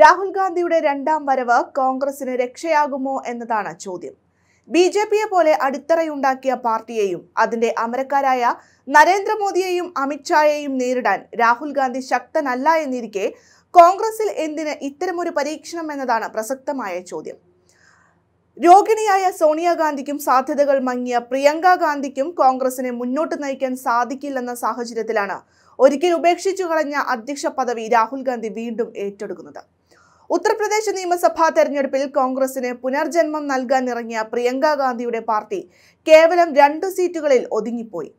രാഹുൽ ഗാന്ധിയുടെ രണ്ടാം വരവ് കോൺഗ്രസിന് രക്ഷയാകുമോ എന്നതാണ് ചോദ്യം ബി ജെ പിയെ പോലെ അടിത്തറയുണ്ടാക്കിയ പാർട്ടിയെയും അതിന്റെ അമരക്കാരായ നരേന്ദ്രമോദിയെയും അമിത്ഷായെയും നേരിടാൻ രാഹുൽ ഗാന്ധി ശക്തനല്ല എന്നിരിക്കെ കോൺഗ്രസിൽ എന്തിന് ഇത്തരമൊരു പരീക്ഷണം എന്നതാണ് പ്രസക്തമായ ചോദ്യം രോഗിണിയായ സോണിയാഗാന്ധിക്കും സാധ്യതകൾ മങ്ങിയ പ്രിയങ്ക ഗാന്ധിക്കും കോൺഗ്രസിനെ മുന്നോട്ട് നയിക്കാൻ സാധിക്കില്ലെന്ന സാഹചര്യത്തിലാണ് ഒരിക്കൽ ഉപേക്ഷിച്ചു കളഞ്ഞ അധ്യക്ഷ പദവി രാഹുൽ ഗാന്ധി വീണ്ടും ഏറ്റെടുക്കുന്നത് ഉത്തർപ്രദേശ് നിയമസഭാ തെരഞ്ഞെടുപ്പിൽ കോൺഗ്രസിന് പുനർജന്മം നൽകാനിറങ്ങിയ പ്രിയങ്ക ഗാന്ധിയുടെ പാർട്ടി കേവലം രണ്ടു സീറ്റുകളിൽ ഒതുങ്ങിപ്പോയി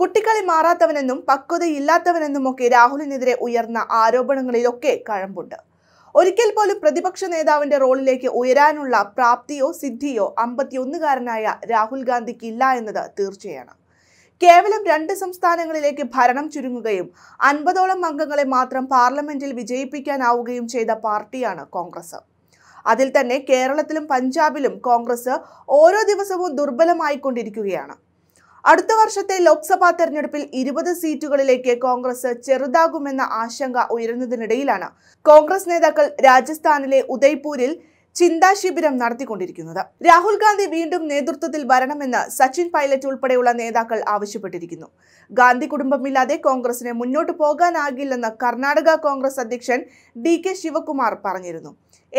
കുട്ടിക്കളി മാറാത്തവനെന്നും പക്വതയില്ലാത്തവനെന്നുമൊക്കെ രാഹുലിനെതിരെ ഉയർന്ന ആരോപണങ്ങളിലൊക്കെ കഴമ്പുണ്ട് ഒരിക്കൽ പോലും പ്രതിപക്ഷ നേതാവിന്റെ റോളിലേക്ക് ഉയരാനുള്ള പ്രാപ്തിയോ സിദ്ധിയോ അമ്പത്തിയൊന്നുകാരനായ രാഹുൽ ഇല്ല എന്നത് തീർച്ചയാണ് കേവലം രണ്ട് സംസ്ഥാനങ്ങളിലേക്ക് ഭരണം ചുരുങ്ങുകയും അൻപതോളം അംഗങ്ങളെ മാത്രം പാർലമെന്റിൽ വിജയിപ്പിക്കാനാവുകയും ചെയ്ത പാർട്ടിയാണ് കോൺഗ്രസ് അതിൽ തന്നെ കേരളത്തിലും പഞ്ചാബിലും കോൺഗ്രസ് ഓരോ ദിവസവും ദുർബലമായിക്കൊണ്ടിരിക്കുകയാണ് അടുത്ത വർഷത്തെ ലോക്സഭാ തെരഞ്ഞെടുപ്പിൽ ഇരുപത് സീറ്റുകളിലേക്ക് കോൺഗ്രസ് ചെറുതാകുമെന്ന ആശങ്ക ഉയരുന്നതിനിടയിലാണ് കോൺഗ്രസ് നേതാക്കൾ രാജസ്ഥാനിലെ ഉദയ്പൂരിൽ ചിന്താ ശിബിരം നടത്തിക്കൊണ്ടിരിക്കുന്നത് രാഹുൽ ഗാന്ധി വീണ്ടും നേതൃത്വത്തിൽ വരണമെന്ന് സച്ചിൻ പൈലറ്റ് ഉൾപ്പെടെയുള്ള നേതാക്കൾ ആവശ്യപ്പെട്ടിരിക്കുന്നു ഗാന്ധി കുടുംബമില്ലാതെ കോൺഗ്രസിന് മുന്നോട്ട് പോകാനാകില്ലെന്ന് കർണാടക കോൺഗ്രസ് അധ്യക്ഷൻ ഡി കെ ശിവകുമാർ പറഞ്ഞിരുന്നു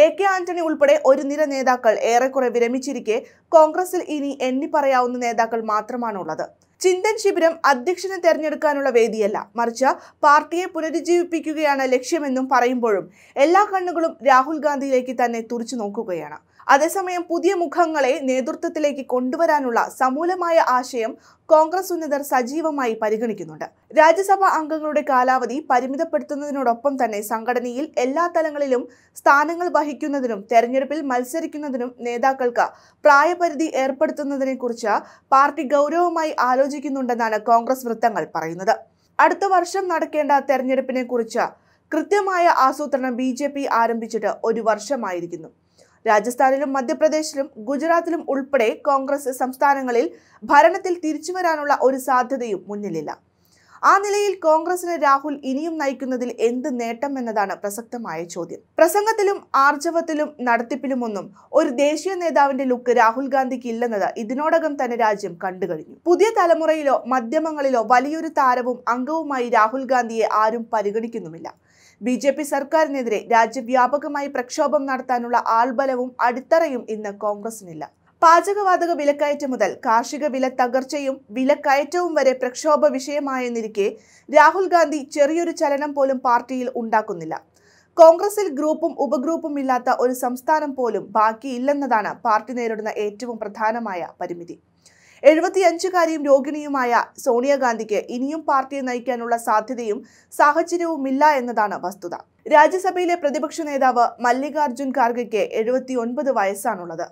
എ കെ ആന്റണി ഉൾപ്പെടെ ഒരു നിര നേതാക്കൾ ഏറെക്കുറെ വിരമിച്ചിരിക്കെ കോൺഗ്രസിൽ ഇനി എണ്ണി പറയാവുന്ന നേതാക്കൾ മാത്രമാണുള്ളത് ചിന്തൻ ശിബിരം അധ്യക്ഷനെ തെരഞ്ഞെടുക്കാനുള്ള വേദിയല്ല മറിച്ച് പാർട്ടിയെ പുനരുജ്ജീവിപ്പിക്കുകയാണ് ലക്ഷ്യമെന്നും പറയുമ്പോഴും എല്ലാ കണ്ണുകളും രാഹുൽ ഗാന്ധിയിലേക്ക് തന്നെ തുറച്ചു നോക്കുകയാണ് അതേസമയം പുതിയ മുഖങ്ങളെ നേതൃത്വത്തിലേക്ക് കൊണ്ടുവരാനുള്ള സമൂലമായ ആശയം കോൺഗ്രസ് ഉന്നതർ സജീവമായി പരിഗണിക്കുന്നുണ്ട് രാജ്യസഭാ അംഗങ്ങളുടെ കാലാവധി പരിമിതപ്പെടുത്തുന്നതിനോടൊപ്പം തന്നെ സംഘടനയിൽ എല്ലാ തലങ്ങളിലും സ്ഥാനങ്ങൾ വഹിക്കുന്നതിനും തെരഞ്ഞെടുപ്പിൽ മത്സരിക്കുന്നതിനും നേതാക്കൾക്ക് പ്രായപരിധി ഏർപ്പെടുത്തുന്നതിനെക്കുറിച്ച് പാർട്ടി ഗൗരവമായി ആലോചിക്കുന്നുണ്ടെന്നാണ് കോൺഗ്രസ് വൃത്തങ്ങൾ പറയുന്നത് അടുത്ത വർഷം നടക്കേണ്ട തെരഞ്ഞെടുപ്പിനെക്കുറിച്ച് കൃത്യമായ ആസൂത്രണം ബി ആരംഭിച്ചിട്ട് ഒരു വർഷമായിരിക്കുന്നു രാജസ്ഥാനിലും മധ്യപ്രദേശിലും ഗുജറാത്തിലും ഉൾപ്പെടെ കോൺഗ്രസ് സംസ്ഥാനങ്ങളിൽ ഭരണത്തിൽ വരാനുള്ള ഒരു സാധ്യതയും മുന്നിലില്ല ആ നിലയിൽ കോൺഗ്രസിന് രാഹുൽ ഇനിയും നയിക്കുന്നതിൽ എന്ത് നേട്ടം എന്നതാണ് പ്രസക്തമായ ചോദ്യം പ്രസംഗത്തിലും ആർജവത്തിലും നടത്തിപ്പിലുമൊന്നും ഒരു ദേശീയ നേതാവിന്റെ ലുക്ക് രാഹുൽ ഗാന്ധിക്ക് ഇല്ലെന്നത് ഇതിനോടകം തന്നെ രാജ്യം കണ്ടുകഴിഞ്ഞു പുതിയ തലമുറയിലോ മാധ്യമങ്ങളിലോ വലിയൊരു താരവും അംഗവുമായി രാഹുൽ ഗാന്ധിയെ ആരും പരിഗണിക്കുന്നുമില്ല ബി ജെ പി സർക്കാരിനെതിരെ രാജ്യവ്യാപകമായി പ്രക്ഷോഭം നടത്താനുള്ള ആൾബലവും അടിത്തറയും ഇന്ന് കോൺഗ്രസിനില്ല പാചകവാതക വിലക്കയറ്റം മുതൽ കാർഷിക വില തകർച്ചയും വിലക്കയറ്റവും വരെ പ്രക്ഷോഭ വിഷയമായെന്നിരിക്കെ രാഹുൽ ഗാന്ധി ചെറിയൊരു ചലനം പോലും പാർട്ടിയിൽ ഉണ്ടാക്കുന്നില്ല കോൺഗ്രസിൽ ഗ്രൂപ്പും ഉപഗ്രൂപ്പും ഇല്ലാത്ത ഒരു സംസ്ഥാനം പോലും ബാക്കിയില്ലെന്നതാണ് പാർട്ടി നേരിടുന്ന ഏറ്റവും പ്രധാനമായ പരിമിതി എഴുപത്തിയഞ്ചുകാരിയും രോഗിണിയുമായ സോണിയാഗാന്ധിക്ക് ഇനിയും പാർട്ടിയെ നയിക്കാനുള്ള സാധ്യതയും സാഹചര്യവുമില്ല എന്നതാണ് വസ്തുത രാജ്യസഭയിലെ പ്രതിപക്ഷ നേതാവ് മല്ലികാർജുൻ ഖാർഗെക്ക് എഴുപത്തിയൊൻപത് വയസ്സാണുള്ളത്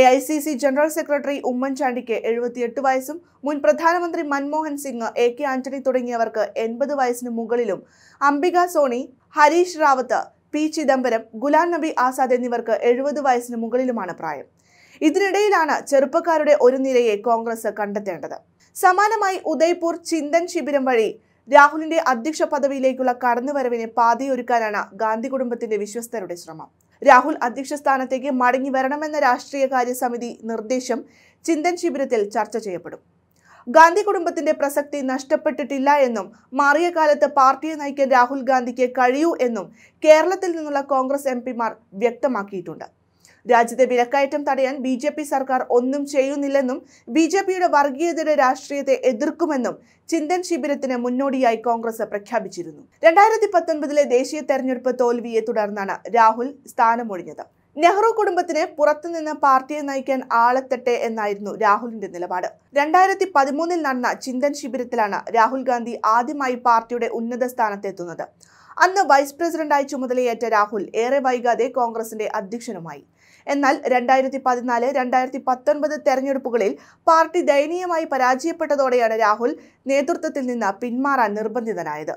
A I C C general secretary ഉമ്മൻചാണ്ടിക്ക് എഴുപത്തിയെട്ട് വയസ്സും മുൻ പ്രധാനമന്ത്രി മൻമോഹൻ സിംഗ് എ കെ ആന്റണി തുടങ്ങിയവർക്ക് എൺപത് വയസ്സിന് മുകളിലും അംബിക സോണി ഹരീഷ് റാവത്ത് പി ചിദംബരം ഗുലാം നബി ആസാദ് എന്നിവർക്ക് എഴുപത് വയസ്സിന് മുകളിലുമാണ് പ്രായം ഇതിനിടയിലാണ് ചെറുപ്പക്കാരുടെ ഒരു നിരയെ കോൺഗ്രസ് കണ്ടെത്തേണ്ടത് സമാനമായി ഉദയ്പൂർ ചിന്തൻ ശിബിരം വഴി രാഹുലിന്റെ അധ്യക്ഷ പദവിയിലേക്കുള്ള കടന്നുവരവിനെ പാതയൊരുക്കാനാണ് ഗാന്ധി കുടുംബത്തിന്റെ വിശ്വസ്തരുടെ ശ്രമം രാഹുൽ അധ്യക്ഷ സ്ഥാനത്തേക്ക് മടങ്ങി വരണമെന്ന രാഷ്ട്രീയ കാര്യ സമിതി നിർദ്ദേശം ചിന്തൻ ശിബിരത്തിൽ ചർച്ച ചെയ്യപ്പെടും ഗാന്ധി കുടുംബത്തിന്റെ പ്രസക്തി നഷ്ടപ്പെട്ടിട്ടില്ല എന്നും മാറിയ കാലത്ത് പാർട്ടിയെ നയിക്കാൻ രാഹുൽ ഗാന്ധിക്ക് കഴിയൂ എന്നും കേരളത്തിൽ നിന്നുള്ള കോൺഗ്രസ് എം വ്യക്തമാക്കിയിട്ടുണ്ട് രാജ്യത്തെ വിലക്കയറ്റം തടയാൻ ബി ജെ പി സർക്കാർ ഒന്നും ചെയ്യുന്നില്ലെന്നും ബി ജെ പിയുടെ വർഗീയതയുടെ രാഷ്ട്രീയത്തെ എതിർക്കുമെന്നും ചിന്തൻ ശിബിരത്തിന് മുന്നോടിയായി കോൺഗ്രസ് പ്രഖ്യാപിച്ചിരുന്നു രണ്ടായിരത്തി പത്തൊൻപതിലെ ദേശീയ തെരഞ്ഞെടുപ്പ് തോൽവിയെ തുടർന്നാണ് രാഹുൽ സ്ഥാനമൊഴിഞ്ഞത് നെഹ്റു കുടുംബത്തിന് പുറത്തുനിന്ന് പാർട്ടിയെ നയിക്കാൻ ആളെത്തട്ടെ എന്നായിരുന്നു രാഹുലിന്റെ നിലപാട് രണ്ടായിരത്തി പതിമൂന്നിൽ നടന്ന ചിന്തൻ ശിബിരത്തിലാണ് രാഹുൽ ഗാന്ധി ആദ്യമായി പാർട്ടിയുടെ ഉന്നത സ്ഥാനത്തെത്തുന്നത് അന്ന് വൈസ് പ്രസിഡന്റായി ചുമതലയേറ്റ രാഹുൽ ഏറെ വൈകാതെ കോൺഗ്രസിന്റെ അധ്യക്ഷനുമായി എന്നാൽ രണ്ടായിരത്തി പതിനാല് രണ്ടായിരത്തി പത്തൊൻപത് തെരഞ്ഞെടുപ്പുകളിൽ പാർട്ടി ദയനീയമായി പരാജയപ്പെട്ടതോടെയാണ് രാഹുൽ നേതൃത്വത്തിൽ നിന്ന് പിന്മാറാൻ നിർബന്ധിതനായത്